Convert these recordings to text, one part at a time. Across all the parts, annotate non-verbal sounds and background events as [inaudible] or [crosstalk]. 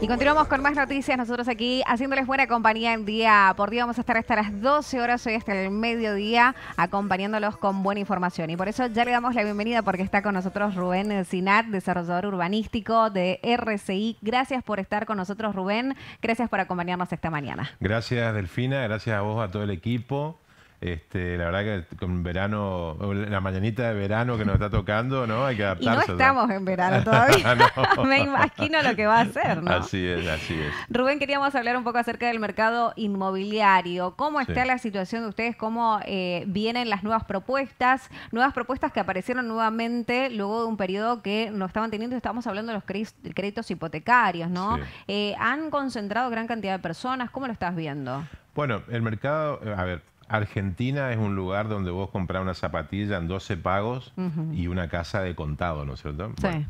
Y continuamos con más noticias, nosotros aquí haciéndoles buena compañía en día por día. Vamos a estar hasta las 12 horas hoy hasta el mediodía acompañándolos con buena información. Y por eso ya le damos la bienvenida porque está con nosotros Rubén Sinat, desarrollador urbanístico de RCI. Gracias por estar con nosotros Rubén, gracias por acompañarnos esta mañana. Gracias Delfina, gracias a vos, a todo el equipo. Este, la verdad que con verano, la mañanita de verano que nos está tocando, ¿no? Hay que adaptarse. Y no estamos en verano todavía. [laughs] [laughs] Me imagino lo que va a ser, ¿no? Así es, así es. Rubén, queríamos hablar un poco acerca del mercado inmobiliario. ¿Cómo está la situación de ustedes? ¿Cómo eh, vienen las nuevas propuestas? Nuevas propuestas que aparecieron nuevamente luego de un periodo que nos estaban teniendo. Estábamos hablando de los créditos hipotecarios, ¿no? Eh, han concentrado gran cantidad de personas. ¿Cómo lo estás viendo? Bueno, el mercado, a ver, Argentina es un lugar donde vos compras una zapatilla en 12 pagos y una casa de contado, ¿no es cierto? Sí.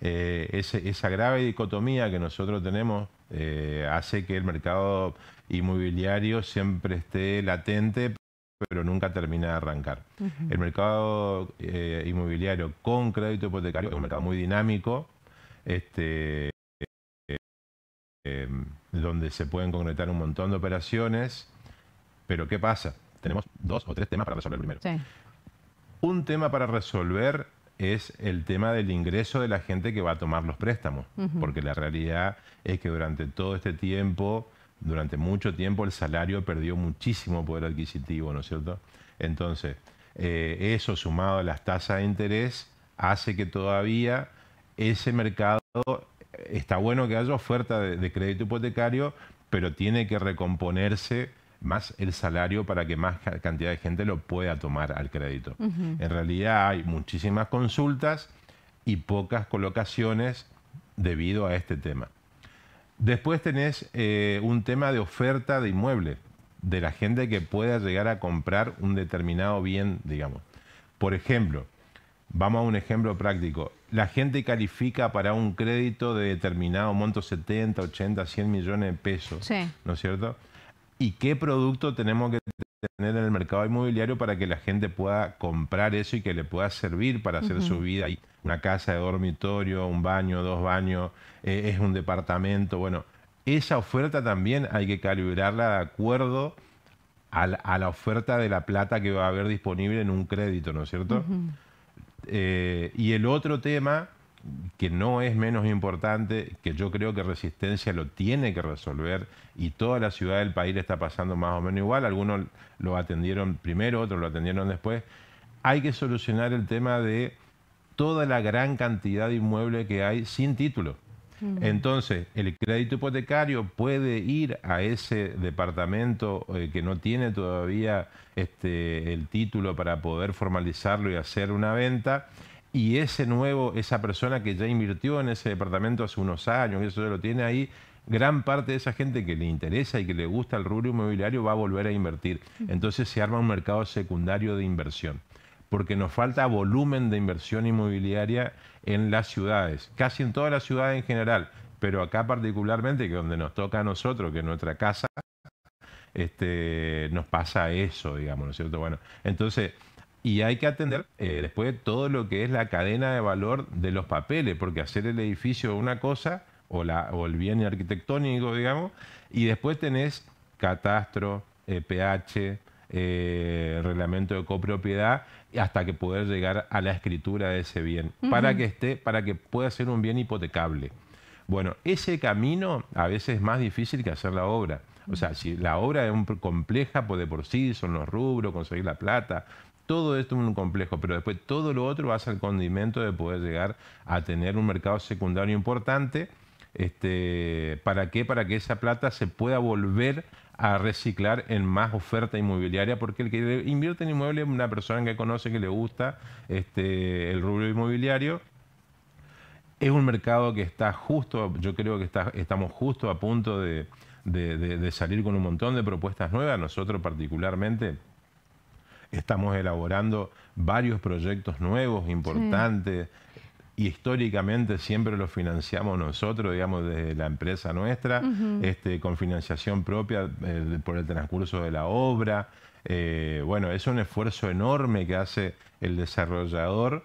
Eh, ese, esa grave dicotomía que nosotros tenemos eh, hace que el mercado inmobiliario siempre esté latente, pero nunca termina de arrancar. El mercado eh, inmobiliario con crédito hipotecario es un mercado muy dinámico. Este, em, donde se pueden concretar un montón de operaciones pero ¿qué pasa? Tenemos dos o tres temas para resolver primero. Un tema para resolver es el tema del ingreso de la gente que va a tomar los préstamos, porque la realidad es que durante todo este tiempo, durante mucho tiempo, el salario perdió muchísimo poder adquisitivo, ¿no es cierto? Entonces, eh, eso sumado a las tasas de interés hace que todavía ese mercado, eh, está bueno que haya oferta de crédito hipotecario, pero tiene que recomponerse más el salario para que más cantidad de gente lo pueda tomar al crédito. En realidad hay muchísimas consultas y pocas colocaciones debido a este tema. Después tenés eh, un tema de oferta de inmueble, de la gente que pueda llegar a comprar un determinado bien, digamos. Por ejemplo, vamos a un ejemplo práctico. La gente califica para un crédito de determinado monto, 70, 80, 100 millones de pesos, ¿no es cierto? y qué producto tenemos que tener en el mercado inmobiliario para que la gente pueda comprar eso y que le pueda servir para hacer su vida. Hay una casa de dormitorio, un baño, dos baños, eh, es un departamento. Bueno, esa oferta también hay que calibrarla de acuerdo a la, oferta de la plata que va a haber disponible en un crédito, ¿no es cierto? Eh, y el otro tema que no es menos importante, que yo creo que Resistencia lo tiene que resolver y toda la ciudad del país está pasando más o menos igual, algunos lo atendieron primero, otros lo atendieron después. Hay que solucionar el tema de toda la gran cantidad de inmuebles que hay sin título. Entonces, el crédito hipotecario puede ir a ese departamento eh, que no tiene todavía este, el título para poder formalizarlo y hacer una venta y ese nuevo, esa persona que ya invirtió en ese departamento hace unos años, y eso ya lo tiene ahí, gran parte de esa gente que le interesa y que le gusta el rubro inmobiliario va a volver a invertir. Entonces se arma un mercado secundario de inversión, porque nos falta volumen de inversión inmobiliaria en las ciudades, casi en todas las ciudades en general, pero acá particularmente, que donde nos toca a nosotros, que es nuestra casa, este, nos pasa eso, digamos, ¿no es cierto? Bueno, entonces y hay que atender eh, después todo lo que es la cadena de valor de los papeles, porque hacer el edificio es una cosa o, la, el bien arquitectónico, digamos, y después tenés catastro, pH, eh, eh, reglamento de copropiedad, hasta que poder llegar a la escritura de ese bien, para que esté, para que pueda ser un bien hipotecable. Bueno, ese camino a veces es más difícil que hacer la obra. O sea, si la obra es compleja puede de por sí, son los rubros, conseguir la plata, todo esto es un complejo, pero después todo lo otro va a ser condimento de poder llegar a tener un mercado secundario importante. Este, ¿Para qué? Para que esa plata se pueda volver a reciclar en más oferta inmobiliaria, porque el que invierte en inmueble es una persona que conoce, que le gusta este, el rubro inmobiliario. Es un mercado que está justo, yo creo que está, estamos justo a punto de salir con un montón de propuestas nuevas. Nosotros particularmente estamos elaborando varios proyectos nuevos, importantes. Y históricamente siempre los financiamos nosotros, digamos, desde la empresa nuestra, este, con financiación propia eh, por el transcurso de la obra. Eh, bueno, es un esfuerzo enorme que hace el desarrollador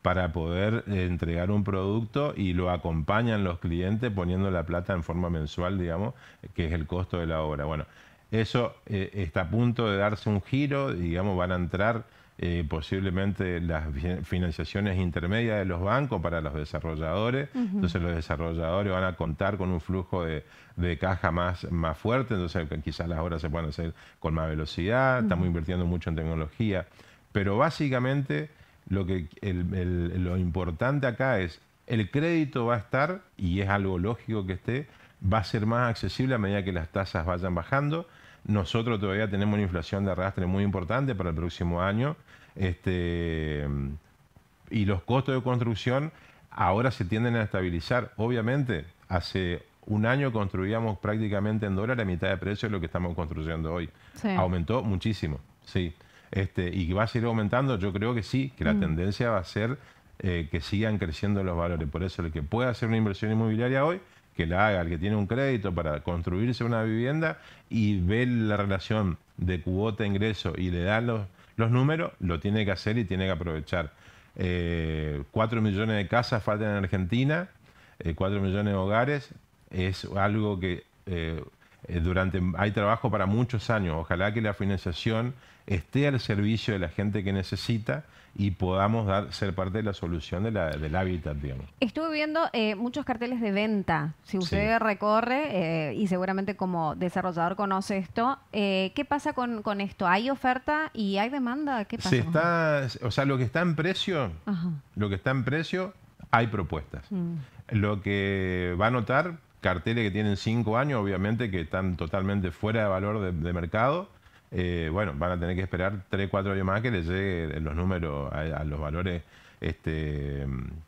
para poder eh, entregar un producto y lo acompañan los clientes poniendo la plata en forma mensual, digamos, que es el costo de la obra. Bueno, eso eh, está a punto de darse un giro, digamos, van a entrar eh, posiblemente las financiaciones intermedias de los bancos para los desarrolladores. Entonces los desarrolladores van a contar con un flujo de, caja más, más fuerte, entonces quizás las obras se puedan hacer con más velocidad, estamos invirtiendo mucho en tecnología. Pero básicamente lo, que, lo importante acá es el crédito va a estar, y es algo lógico que esté, va a ser más accesible a medida que las tasas vayan bajando. Nosotros todavía tenemos una inflación de arrastre muy importante para el próximo año. Este, y los costos de construcción ahora se tienden a estabilizar. Obviamente, hace un año construíamos prácticamente en dólares la mitad de precio de lo que estamos construyendo hoy. Aumentó muchísimo, sí. Este, y va a seguir aumentando, yo creo que sí, que la mm. tendencia va a ser eh, que sigan creciendo los valores. Por eso el que pueda hacer una inversión inmobiliaria hoy que la haga, el que tiene un crédito para construirse una vivienda y ve la relación de cuota ingreso y le da los, números, lo tiene que hacer y tiene que aprovechar. Eh, cuatro 4 millones de casas faltan en Argentina, eh, 4 millones de hogares, es algo que eh, eh, durante, hay trabajo para muchos años. Ojalá que la financiación esté al servicio de la gente que necesita y podamos ser parte de la solución del hábitat, digamos. Estuve viendo eh, muchos carteles de venta. Si usted recorre, eh, y seguramente como desarrollador conoce esto, ¿qué pasa con, esto? ¿Hay oferta y hay demanda? ¿Qué pasa? está, o sea, lo que está en precio, lo que está en precio, hay propuestas. Mm. Lo que va a notar carteles que tienen cinco años, obviamente que están totalmente fuera de valor de, mercado. Eh, bueno, van a tener que esperar 3, 4 años más que les lleguen los números a, los valores este,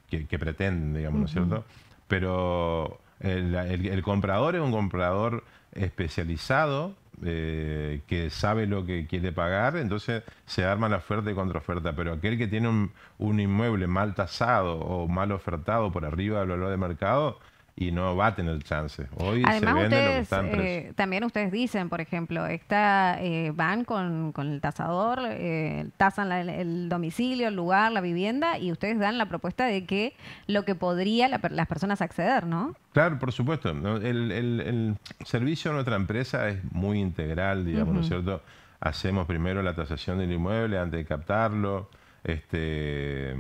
que, pretenden, digamos, ¿no es cierto? Pero el, comprador es un comprador especializado eh, que sabe lo que quiere pagar, entonces se arma la oferta y contraoferta, pero aquel que tiene un inmueble mal tasado o mal ofertado por arriba del valor de mercado, y no va a tener chance. Hoy Además, ustedes, lo que eh, también ustedes dicen, por ejemplo, esta, eh, van con, el tasador, eh, tasan el domicilio, el lugar, la vivienda y ustedes dan la propuesta de que lo que podría las personas acceder, ¿no? Claro, por supuesto. El, servicio de nuestra empresa es muy integral, digamos, ¿no es cierto? Hacemos primero la tasación del inmueble antes de captarlo. Este,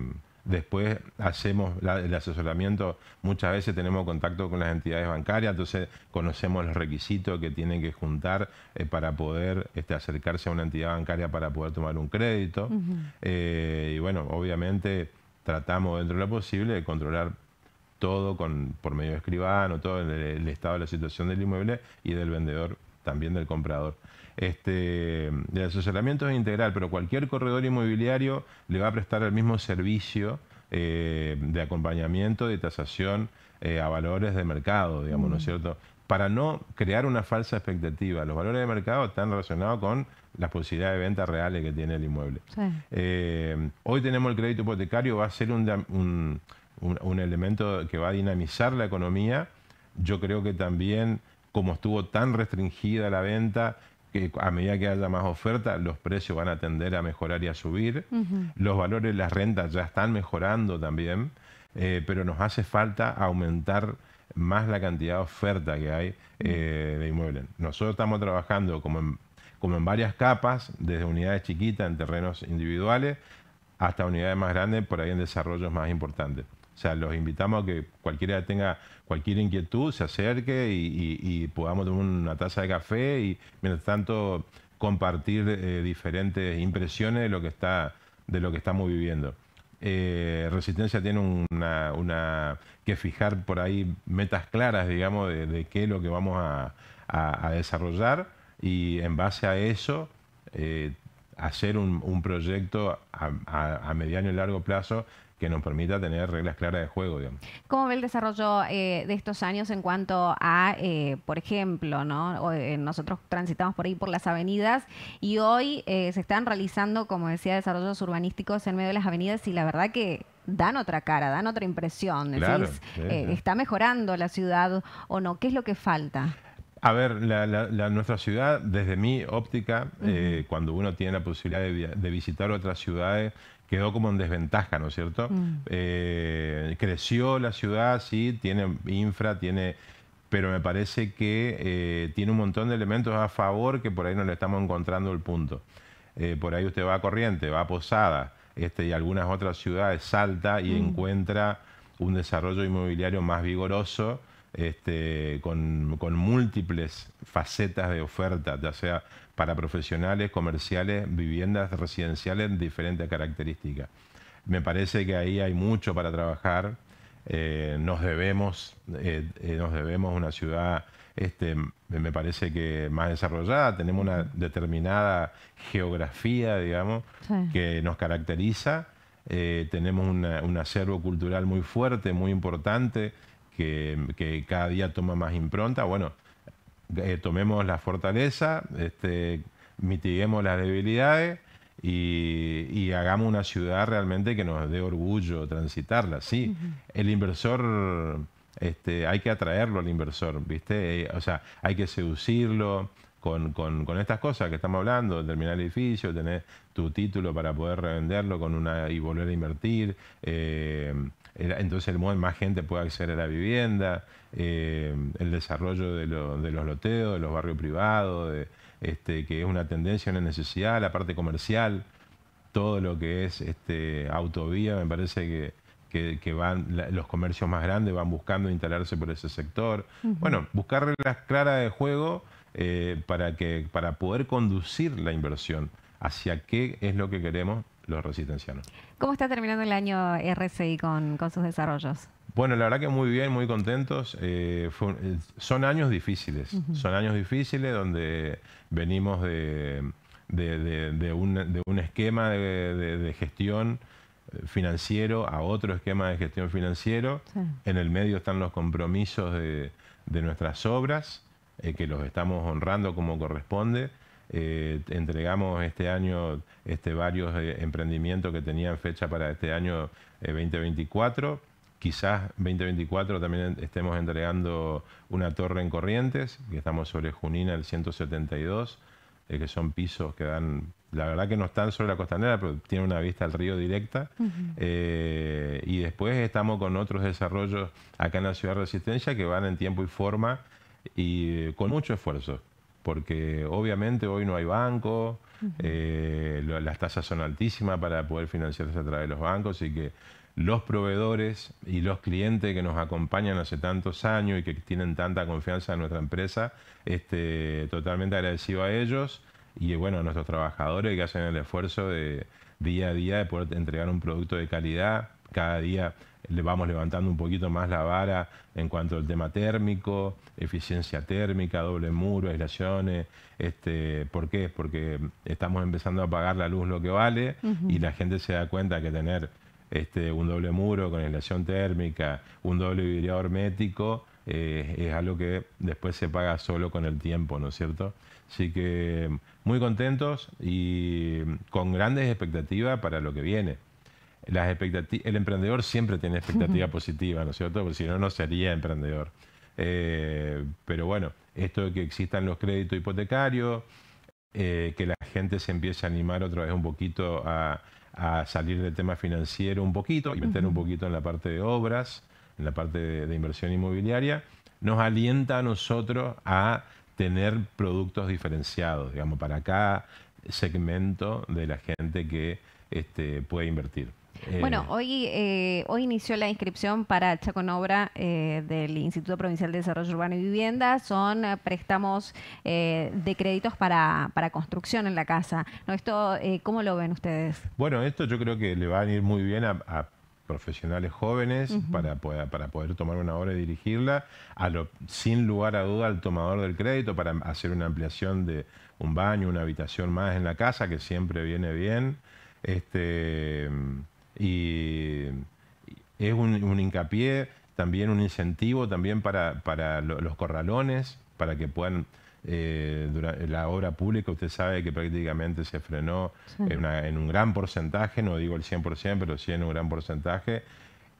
Después hacemos el asesoramiento, muchas veces tenemos contacto con las entidades bancarias, entonces conocemos los requisitos que tienen que juntar eh, para poder este, acercarse a una entidad bancaria para poder tomar un crédito. Eh, y bueno, obviamente tratamos dentro de lo posible de controlar todo por medio de escribano, todo el estado de la situación del inmueble y del vendedor, también del comprador. Este, el asesoramiento es integral, pero cualquier corredor inmobiliario le va a prestar el mismo servicio eh, de acompañamiento, de tasación eh, a valores de mercado, digamos, ¿no es mm. cierto? Para no crear una falsa expectativa. Los valores de mercado están relacionados con las posibilidades de venta reales que tiene el inmueble. Eh, hoy tenemos el crédito hipotecario, va a ser un, un elemento que va a dinamizar la economía. Yo creo que también, como estuvo tan restringida la venta, que a medida que haya más oferta, los precios van a tender a mejorar y a subir. Los valores las rentas ya están mejorando también, eh, pero nos hace falta aumentar más la cantidad de oferta que hay eh, de inmuebles. Nosotros estamos trabajando como en, como en varias capas, desde unidades chiquitas en terrenos individuales hasta unidades más grandes, por ahí en desarrollos más importantes. O sea, los invitamos a que cualquiera tenga cualquier inquietud, se acerque y, podamos tomar una taza de café y, mientras tanto, compartir eh, diferentes impresiones de lo que, está, de lo que estamos viviendo. Eh, Resistencia tiene una, que fijar por ahí metas claras, digamos, de, qué es lo que vamos a, desarrollar y en base a eso eh, hacer un, proyecto a, a, mediano y largo plazo que nos permita tener reglas claras de juego. Digamos. ¿Cómo ve el desarrollo eh, de estos años en cuanto a, eh, por ejemplo, ¿no? Eh, nosotros transitamos por ahí por las avenidas y hoy se están realizando, como decía, desarrollos urbanísticos en medio de las avenidas y la verdad que dan otra cara, dan otra impresión. Claro, ¿Está mejorando la ciudad o no? ¿Qué es lo que falta? A ver, nuestra ciudad, desde mi óptica, cuando uno tiene la posibilidad de, visitar otras ciudades, quedó como en desventaja, ¿no es cierto? Mm. Eh, creció la ciudad, sí, tiene infra, tiene pero me parece que eh, tiene un montón de elementos a favor que por ahí no le estamos encontrando el punto. Eh, por ahí usted va a Corriente, va a Posada este, y algunas otras ciudades, salta y mm. encuentra un desarrollo inmobiliario más vigoroso este, con, múltiples facetas de oferta, ya sea para profesionales, comerciales, viviendas residenciales de diferentes características. Me parece que ahí hay mucho para trabajar. Eh, nos, debemos, eh, eh, nos debemos una ciudad este, me parece que más desarrollada, tenemos una determinada geografía, digamos, que nos caracteriza, tenemos un acervo cultural muy fuerte, muy importante, que, cada día toma más impronta. Bueno, eh, tomemos la fortaleza, este, mitiguemos las debilidades y, hagamos una ciudad realmente que nos dé orgullo transitarla. Sí, el inversor, este, hay que atraerlo al inversor, ¿viste? Eh, o sea, hay que seducirlo, con, con, estas cosas que estamos hablando, terminar el edificio, tener tu título para poder revenderlo con una y volver a invertir, eh, entonces el, más gente pueda acceder a la vivienda, eh, el desarrollo de, de, los loteos, de los barrios privados, este, que es una tendencia, una necesidad, la parte comercial, todo lo que es este, autovía, me parece que que, van, los comercios más grandes van buscando instalarse por ese sector. Bueno, buscar reglas claras de juego eh, para, que, para poder conducir la inversión hacia qué es lo que queremos los resistencianos. ¿Cómo está terminando el año RCI con, sus desarrollos? Bueno, la verdad que muy bien, muy contentos. Eh, eh, son años difíciles, son años difíciles donde venimos de, un, esquema de, gestión financiero a otro esquema de gestión financiero. En el medio están los compromisos de, nuestras obras, eh, que los estamos honrando como corresponde. Eh, entregamos este año este, varios eh, emprendimientos que tenían fecha para este año 2024. Quizás 2024 también estemos entregando una torre en Corrientes, que estamos sobre Junina, el 172, que son pisos que dan la verdad que no están sobre la costanera, pero tienen una vista al río directa. Eh, y después estamos con otros desarrollos acá en la ciudad de Resistencia que van en tiempo y forma y eh, con mucho esfuerzo, porque obviamente hoy no hay banco, eh, las tasas son altísimas para poder financiarse a través de los bancos, y que los proveedores y los clientes que nos acompañan hace tantos años y que tienen tanta confianza en nuestra empresa, este, totalmente agradecido a ellos y bueno, nuestros trabajadores que hacen el esfuerzo de día a día de poder entregar un producto de calidad. Cada día le vamos levantando un poquito más la vara en cuanto al tema térmico, eficiencia térmica, doble muro, aislaciones. Este, ¿Por qué? Porque estamos empezando a pagar la luz lo que vale y la gente se da cuenta que tener este, un doble muro con aislación térmica, un doble vidriado hermético, eh, es algo que después se paga solo con el tiempo, ¿no es cierto? Así que muy contentos y con grandes expectativas para lo que viene. Las el emprendedor siempre tiene expectativa positiva, ¿no es cierto? Porque si no, no sería emprendedor. Eh, pero bueno, esto de que existan los créditos hipotecarios, eh, que la gente se empiece a animar otra vez un poquito a, salir del tema financiero un poquito y meter un poquito en la parte de obras en la parte de, inversión inmobiliaria, nos alienta a nosotros a tener productos diferenciados, digamos, para cada segmento de la gente que este, puede invertir. Eh, bueno, hoy, eh, hoy inició la inscripción para Chaconobra eh, del Instituto Provincial de Desarrollo Urbano y Vivienda. Son préstamos de créditos para, construcción en la casa. ¿No? Esto, ¿Cómo lo ven ustedes? Bueno, esto yo creo que le va a venir muy bien a profesionales jóvenes para, poder, para poder tomar una obra y dirigirla, a lo, sin lugar a duda al tomador del crédito para hacer una ampliación de un baño, una habitación más en la casa, que siempre viene bien. Este, y es un, hincapié, también un incentivo también para, para los corralones, para que puedan eh, durante la obra pública usted sabe que prácticamente se frenó en, un gran porcentaje, no digo el 100%, pero sí en un gran porcentaje,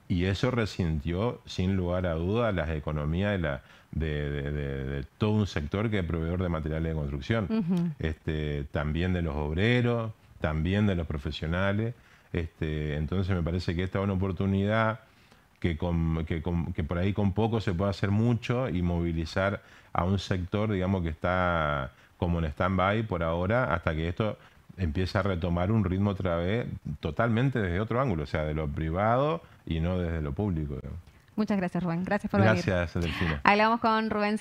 y eso resintió sin lugar a duda las economías de, la, de, todo un sector que es proveedor de materiales de construcción, este, también de los obreros, también de los profesionales. Este, entonces me parece que esta es una oportunidad que, con, que, con, que, por ahí con poco se puede hacer mucho y movilizar a un sector, digamos, que está como en stand-by por ahora, hasta que esto empiece a retomar un ritmo otra vez totalmente desde otro ángulo, o sea, de lo privado y no desde lo público. Muchas gracias, Rubén. Gracias por venir. Gracias, Hablamos con Rubén.